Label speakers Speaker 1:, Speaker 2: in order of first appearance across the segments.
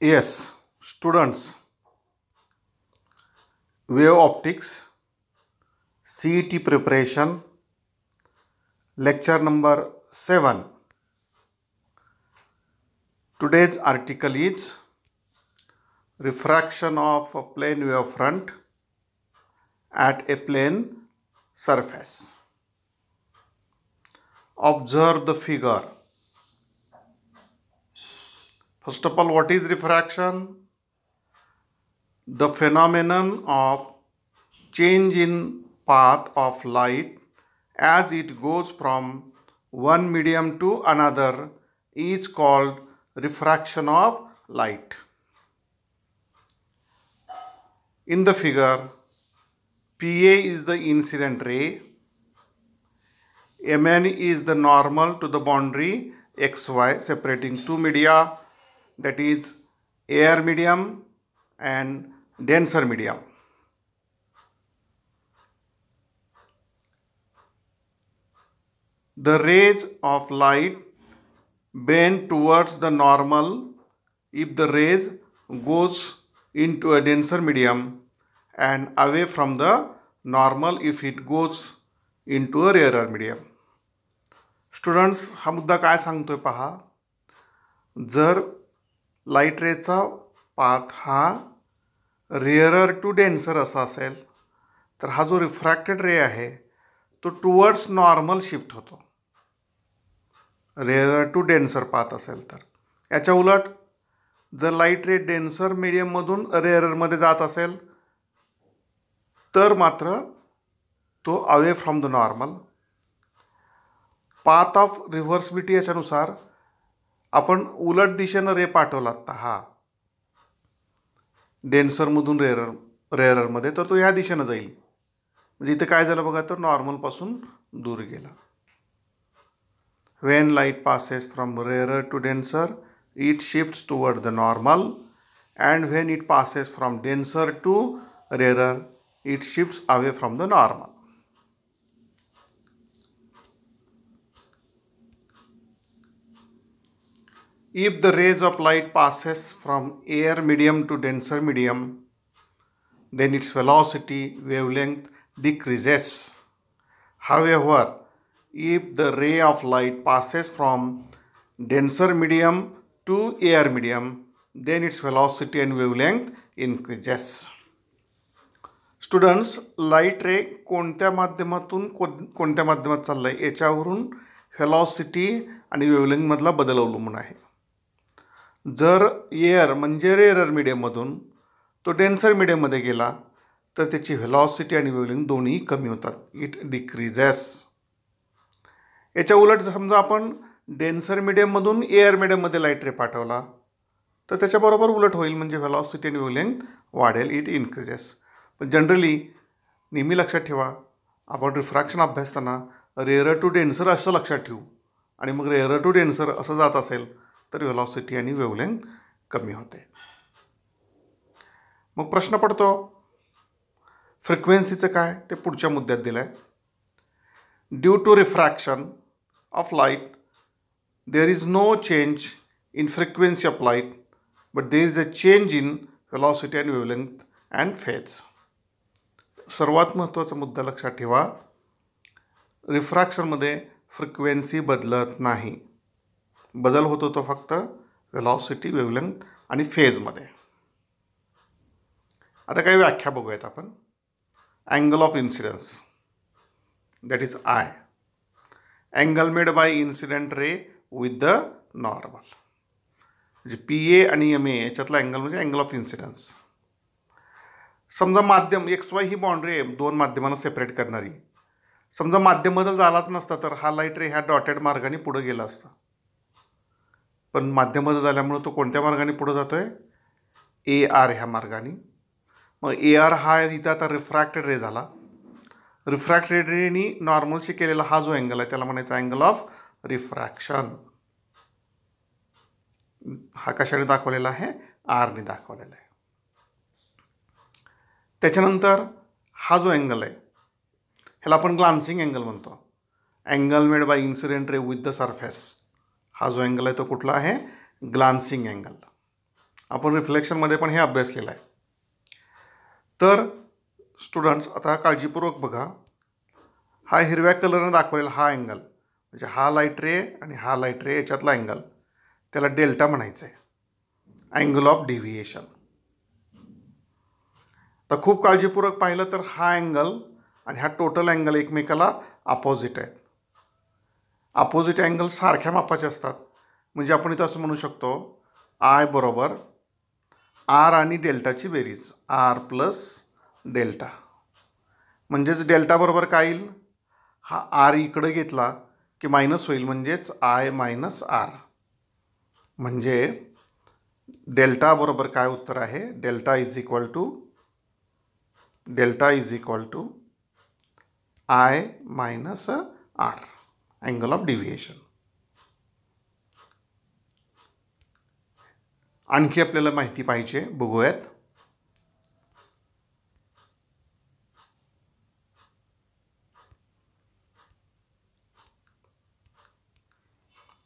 Speaker 1: Yes, students, wave optics, CET preparation, lecture number 7. Today's article is Refraction of a plane wavefront at a plane surface. Observe the figure. First of all, what is refraction? The phenomenon of change in path of light as it goes from one medium to another is called refraction of light. In the figure, PA is the incident ray, MN is the normal to the boundary XY separating two media that is air medium and denser medium. The rays of light bend towards the normal if the rays goes into a denser medium and away from the normal if it goes into a rarer medium. Students, हा मुद्दा काय सांगतोय पहा जर light रेचा path हा rarer to denser असा असेल तर हा जो रिफ्रॅक्टेड रे आहे तो टुवर्ड्स नॉर्मल शिफ्ट होतो रेअरर टू डेन्सर पाथ असेल तर याच्या उलट जर लाईट रे डेन्सर मिडियममधून रेअररमध्ये जात असेल तर मात्र तो away from the normal path of reversibility याच्यानुसार आपण उलट दिशेनं रे पाठवलात आत्ता हा डेन्सरमधून रेरर रेअररमध्ये तर तो ह्या दिशेनं जाईल म्हणजे इथं काय झालं बघा तर नॉर्मलपासून दूर गेला when light passes from rarer to denser it shifts toward the normal and when it passes from denser to rarer it shifts away from the normal If the rays of light passes from air medium to denser medium, then its velocity wavelength decreases. However, if the ray of light passes from denser medium to air medium, then its velocity and wavelength increases. Students, light ray कोणत्या माध्यमातून कोण कोणत्या माध्यमात चाललं आहे velocity velocity wavelength वेवलिंगमधला बदल अवलंबून आहे जर एअर म्हणजे रेअर मीडियममधून तो डेन्सर मिडियममध्ये गेला तर त्याची व्हेलॉसिटी आणि वेवलिंग दोन्ही कमी होतात इट डिक्रीजेस याच्या उलट समजा आपण डेन्सर मिडियममधून एअर मीडियममध्ये लाईट रे पाठवला तर त्याच्याबरोबर उलट होईल म्हणजे व्हेलॉसिटी आणि वेवलिंग वाढेल इट इन्क्रीजेस पण जनरली नेहमी लक्षात ठेवा आपण रिफ्रॅक्शन अभ्यासताना रेअर टू डेन्सर असं लक्षात ठेवू आणि मग रेअर टू डेन्सर असं जात असेल तर वेलॉसिटी आणि वेवलेंग कमी होते मग प्रश्न पडतो फ्रिक्वेन्सीचं काय ते पुढच्या मुद्द्यात दिलं आहे due to refraction of light there is no change in frequency of light but there is a change in velocity and wavelength and phase सर्वात महत्त्वाचा मुद्दा लक्षात ठेवा रिफ्रॅक्शनमध्ये फ्रिक्वेन्सी बदलत नाही बदल होतो तो फक्त व्हेलॉसिटी वेवलेंथ आणि फेजमध्ये आता काही व्याख्या बघूयात आपण angle of incidence that is I angle made by incident ray with the normal म्हणजे पी ए आणि एम ए याच्यातला अँगल म्हणजे अँगल ऑफ इन्सिडन्स समजा माध्यम एक्स वाय ही बाउंड्री आहे दोन माध्यमांना सेपरेट करणारी समजा माध्यम बदल झालाच नसता तर हा लाईट रे ह्या डॉटेड मार्गाने पुढे गेला असता पण माध्यमात झाल्यामुळं तो कोणत्या मार्गाने पुढं जातो आहे ए आर ह्या मार्गाने मग ए आर हा इथं आता रिफ्रॅक्टेड रे झाला रिफ्रॅक्टेड रेनी नॉर्मलशी केलेला हा जो अँगल आहे त्याला म्हणायचा अँगल ऑफ रिफ्रॅक्शन हा कशाने दाखवलेला आहे आरने दाखवलेला आहे त्याच्यानंतर हा जो अँगल आहे ह्याला आपण ग्लान्सिंग अँगल म्हणतो angle made by incident ray with the surface हा जो अँगल आहे तो कुठला आहे ग्लान्सिंग अँगल आपण रिफ्लेक्शनमध्ये पण हे अभ्यासलेलं आहे तर स्टुडंट्स आता काळजीपूर्वक बघा हा हिरव्या कलरनं दाखवेल हा अँगल म्हणजे हा लाईट रे आणि हा लाईट रे याच्यातला अँगल त्याला डेल्टा म्हणायचं आहे अँगल ऑफ डेव्हिएशन तर खूप काळजीपूर्वक पाहिलं तर हा अँगल आणि हा टोटल अँगल एकमेकाला अपोजिट आहेत अपोजिट अँगल सारख्या मापाचे असतात म्हणजे आपण इथं असं म्हणू शकतो आय बरोबर आर आणि डेल्टाची बेरीज आर प्लस डेल्टा म्हणजेच डेल्टा बरोबर काय येईल हा आर इकडं घेतला की मायनस होईल म्हणजेच आय मायनस आर म्हणजे डेल्टा बरोबर काय उत्तर आहे delta is equal to delta is equal to I minus R angle of deviation. आणखी आपल्याला माहिती पाहिजे बघूयात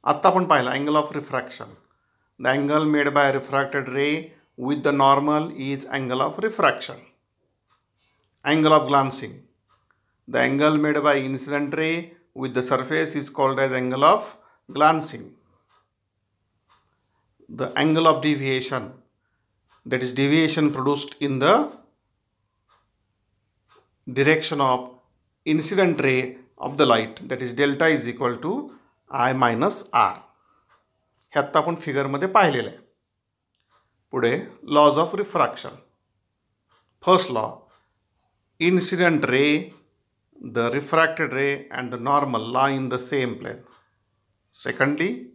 Speaker 1: आत्ता आपण पाहिलं angle of refraction the angle made by refracted ray with the normal is angle of refraction angle of glancing the angle made by incident ray with the surface is called as angle of glancing. The angle of deviation that is deviation produced in the direction of incident ray of the light that is delta is equal to i minus R. हे अपुन आपण फिगरमध्ये पाहिलेलं पायेंगे पुढे laws of refraction first law incident ray the refracted ray and the normal lie in the same plane. Secondly,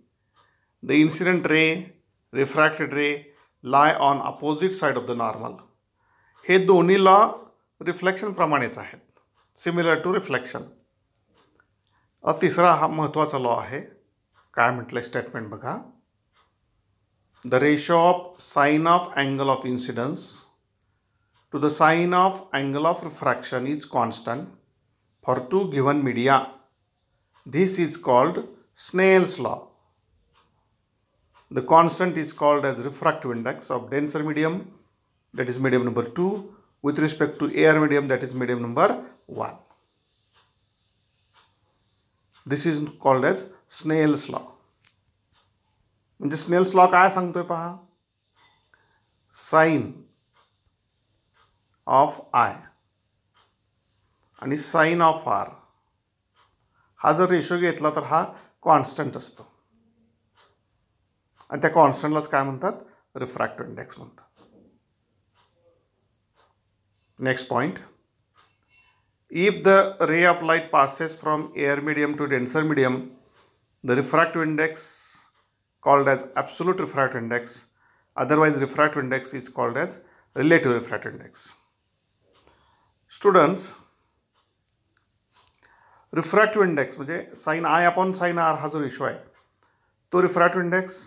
Speaker 1: the incident ray, refracted ray lie on opposite side of the normal. He doni law reflection pramanita hai, similar to reflection. A tisra mahatwa cha law hai, kaya statement baga. The ratio of sine of angle of incidence to the sine of angle of refraction is constant for two given media. This is called Snell's law. The constant is called as refractive index of denser medium that is medium number 2 with respect to air medium that is medium number 1. This is called as Snell's law. म्हणजे Snell's law, काय सांगतोय पहा sign of i. आणि sine of R हा जर ratio घेतला तर हा कॉन्स्टंट असतो आणि त्या कॉन्स्टंटलाच काय म्हणतात रिफ्रॅक्टिव्ह इंडेक्स म्हणतात next point if the ray of light passes from air medium to denser medium the refractive index called as absolute refractive index otherwise refractive index is called as relative refractive index students refractive index म्हणजे sine I upon sine R हा जो ratio आहे तो refractive index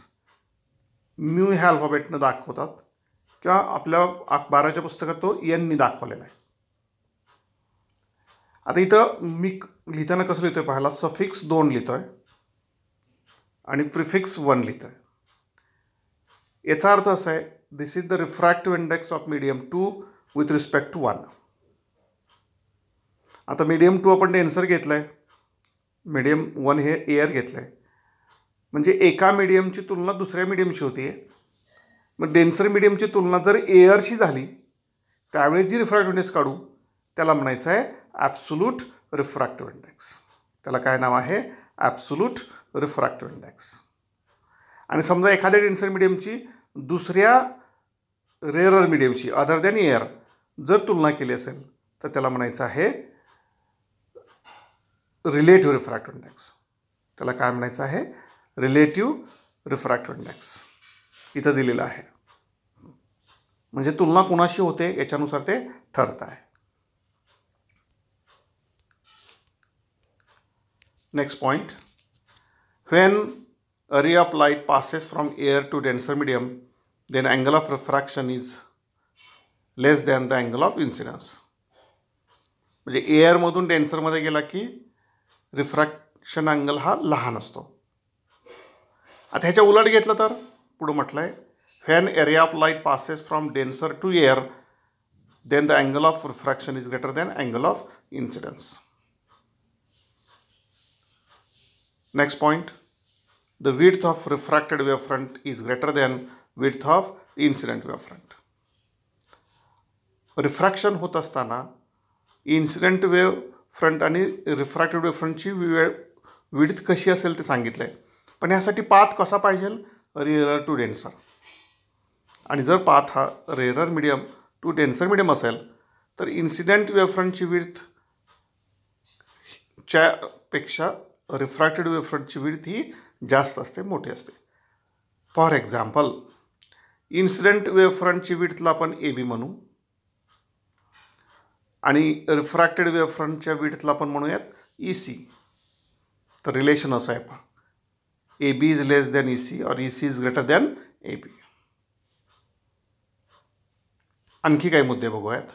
Speaker 1: mu ह्या अल्फाबेटनं दाखवतात किंवा आपल्या बाराच्या पुस्तकात तो एननी दाखवलेला आहे आता इथं मी लिहिताना कसं लिहितो आहे पाहायला सफिक्स दोन लिहितो आहे आणि प्रिफिक्स वन लिहितो आहे याचा अर्थ असा आहे this is the refractive index of medium two with respect to one आता मीडियम टू आपण डेन्सर घेतलं आहे मीडियम वन हे एअर घेतलं आहे म्हणजे एका मीडियमची तुलना दुसऱ्या मीडियमशी होती आहे मग डेन्सर मीडियमची तुलना जर एअरशी झाली त्यावेळी जी रिफ्रॅक्टिव्ह इंडेक्स काढू त्याला म्हणायचं आहे ॲप्सुलूट रिफ्रॅक्टिव्ह इंडेक्स त्याला काय नाव आहे ॲप्सुलूट रिफ्रॅक्टिव्ह इंडेक्स आणि समजा एखाद्या डेन्सर मीडियमची दुसऱ्या रेअरर मीडियमशी अदर दॅन एअर जर तुलना केली असेल तर त्याला म्हणायचं आहे रिलेटिव्ह रिफ्रॅक्टिव इंडेक्स त्याला काय म्हणायचं आहे रिलेटिव्ह रिफ्रॅक्टिव्ह इंडेक्स इथं दिलेलं आहे म्हणजे तुलना कुणाशी होते याच्यानुसार ते ठरत आहे next point when ray of light passes from air to denser medium then angle of refraction is less than the angle of incidence म्हणजे एअरमधून डेन्सरमध्ये गेला की रिफ्रॅक्शन अँगल हा लहान असतो आता ह्याच्या उलट घेतलं तर पुढं म्हटलं आहे when a ray of light passes from denser to air then the angle of refraction is greater than angle of incidence next point the width of refracted wave front is greater than width of incident wave front refraction होत असताना incident wave front आणि refracted वेफ्रंटची वेळ width कशी असेल ते सांगितलं आहे पण ह्यासाठी पाथ कसा पाहिजे रेअरर टू डेन्सर आणि जर पाथ हा rarer medium to denser medium असेल तर इन्सिडेंट वेफ्रंटची च्या पेक्षा रिफ्रॅक्टेड वेफ्रंटची विडथ ही जास्त असते मोठी असते फॉर एक्झाम्पल इन्सिडेंट वेव्हफ्रंटची विडथला आपण ए बी म्हणू आणि रिफ्रॅक्टेड वेव्ह फ्रंटच्या विडथला आपण म्हणूयात ई e सी तर रिलेशन असं आहे पहा A B is less than E C और E C is greater than A B आणखी काही मुद्दे बघूयात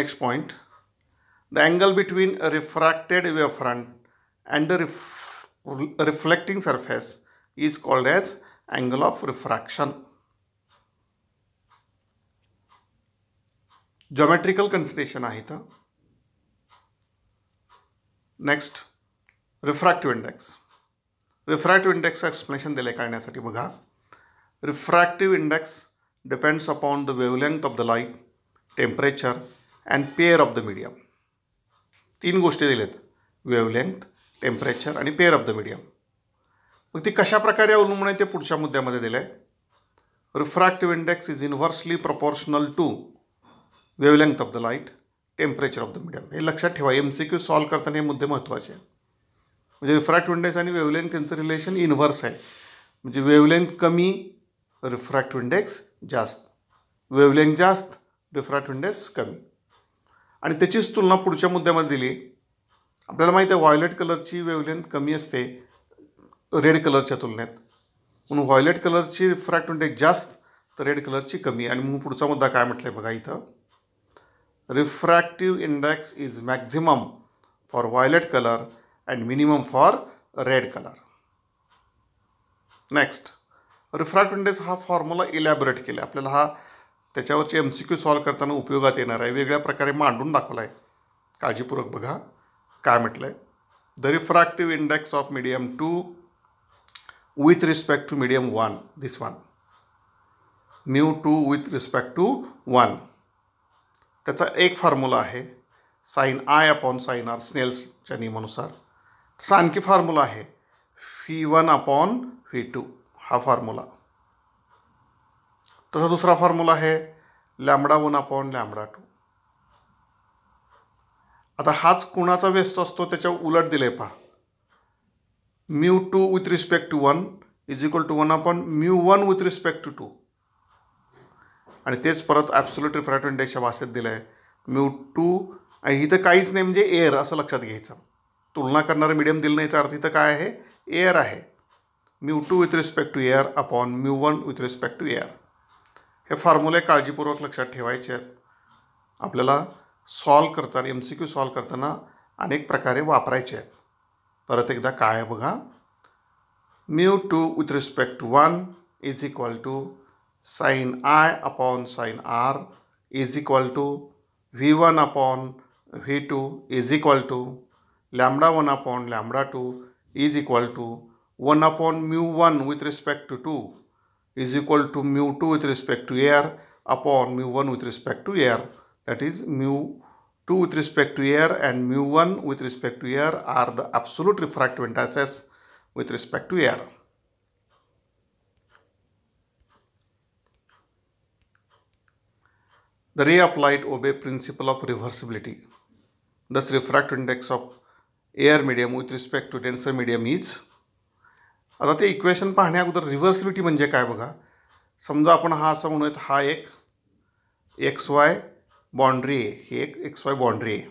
Speaker 1: next point the angle between refracted wave front and the ref reflecting surface is called as angle of refraction geometrical consideration आहे इथं next refractive index refractive index explanation दिले करण्यासाठी बघा refractive index depends upon the wavelength of the life temperature and pair of the medium तीन गोष्टी दिल्यात wavelength temperature आणि pair of the medium मग ती कशाप्रकारे अवलंबून आहे ते पुढच्या मुद्द्यामध्ये दिलं आहे refractive index is inversely proportional to wavelength of the light temperature of the medium हे लक्षात ठेवा एम सी क्यू सॉल्व्ह करताना हे मुद्दे महत्त्वाचे आहेत म्हणजे रिफ्रॅक्ट इंडेक्स आणि वेवलेंथ यांचं रिलेशन इन्व्हर्स आहे म्हणजे वेवलेंथ कमी रिफ्रॅक्ट इंडेक्स जास्त वेवलेंथ जास्त रिफ्रॅक्ट इंडेक्स कमी आणि त्याचीच तुलना पुढच्या मुद्द्यामध्ये दिली आपल्याला माहिती आहे व्हायलेट कलरची वेवलेंथ कमी असते रेड कलरच्या तुलनेत म्हणून व्हायलेट कलरची रिफ्रॅक्ट इंडेक्स जास्त तर रेड कलरची कमी आणि म्हणून पुढचा मुद्दा काय म्हटलं आहे बघा इथं refractive index is maximum for violet colour and minimum for red colour next refract index हा फॉर्म्युला इलॅबरेट केला आपल्याला हा त्याच्यावरची एम सी क्यू सॉल्व करताना उपयोगात येणार आहे वेगळ्या प्रकारे मांडून दाखवला आहे काळजीपूर्वक बघा काय म्हटलं आहे the refractive index of medium two with respect to medium 1, this one. Mu 2 with respect to 1. त्याचा एक फॉर्म्युला आहे sine I upon sine R स्नेल्सच्या नियमानुसार तसा आणखी फॉर्म्युला आहे phi one upon phi two हा फॉर्म्युला तसा दुसरा फॉर्म्युला आहे lambda one upon lambda two आता हाच कुणाचा व्यस्त असतो त्याच्या उलट दिले पहा mu two with respect to one is equal to one upon mu one with respect to two आणि तेच परत ॲब्सोल्यूट रिफ्रॅक्टिव्ह भाषेत दिलं आहे म्यू टू इथं काहीच नाही म्हणजे एअर असं लक्षात घ्यायचं तुलना करणारं मिडियम दिलं नाही तर अर्थ इथं काय आहे एअर आहे mu two with respect to air upon mu one with respect to air हे फॉर्म्युले काळजीपूर्वक लक्षात ठेवायचे आहेत आपल्याला सॉल्व करताना एम सी क्यू सॉल्व करताना अनेक प्रकारे वापरायचे आहेत परत एकदा काय बघा mu two with respect one is equal to sine I upon sine R is equal to V one upon V two is equal to lambda one upon lambda two is equal to one upon mu one with respect to two is equal to mu two with respect to air upon mu one with respect to air that is mu 2 with respect to air and mu1 with respect to air are the absolute refractive indices with respect to air. The ray of light obey principle of reversibility. Thus refractive index of air medium with respect to denser medium is आता ते equation पाहण्या अगोदर रिव्हर्सिबिलिटी म्हणजे काय बघा समजा आपण हा असा म्हणूयात हा एक बाँड्री आहे ही एक एक्स वाय बाँड्री आहे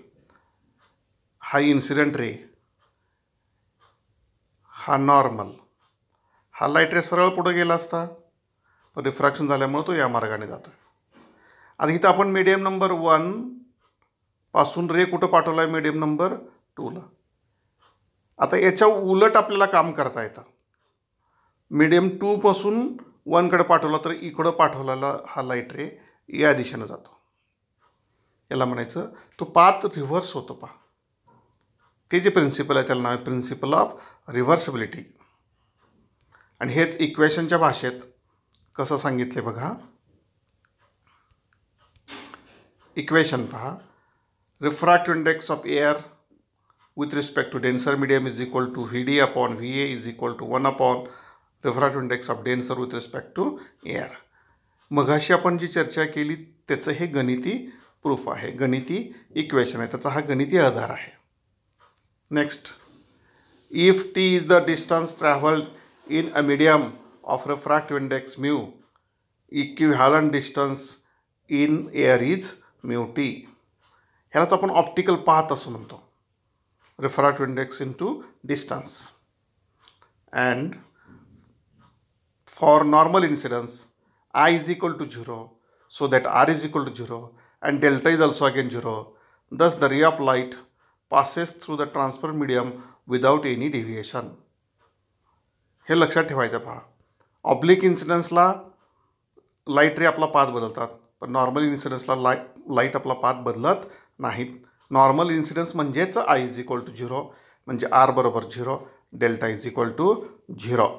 Speaker 1: हा इन्सिडेंट रे हा नॉर्मल हा लाईट रे सरळ पुढं गेला असता पण रिफ्रॅक्शन झाल्यामुळे तो या मार्गाने जातो आणि इथं आपण मीडियम नंबर वन पासून रे कुठं पाठवला आहे मीडियम नंबर टूला आता याच्या उलट आपल्याला काम करता येतं मीडियम टूपासून वनकडे पाठवला तर इकडं पाठवलेला हा लाईट रे या दिशेनं जातो याला म्हणायचं तो पाथ रिव्हर्स होतो पा ते जे प्रिन्सिपल आहे त्याला नाव आहे प्रिन्सिपल ऑफ रिव्हर्सिबिलिटी आणि हेच इक्वेशनच्या भाषेत कसं सांगितले बघा इक्वेशन पहा refractive index of air with respect to denser medium is equal to V D upon V A is equal to one upon refractive index of denser with respect to air मघाशी आपण जी चर्चा केली त्याचं हे गणिती proof आहे गणिती equation आहे त्याचा हा गणिती आधार आहे next if T is the distance travel in a medium of refractive index mu equivalent distance in air is mu T ह्यालाच आपण ऑप्टिकल पाहत असं म्हणतो refract index into distance and for normal incidence I is equal to zero so that R is equal to zero and delta is also again 0. Thus the ray of light passes through the transfer medium without any deviation. हे लक्षात ठेवायचं पहा oblique इन्सिडन्सला light रे आपला path बदलतात पण normal इन्सिडन्सला light light आपला path बदलत नाहीत नॉर्मल इन्सिडन्स म्हणजेच I is equal to zero म्हणजे आर बरोबर zero delta is equal to zero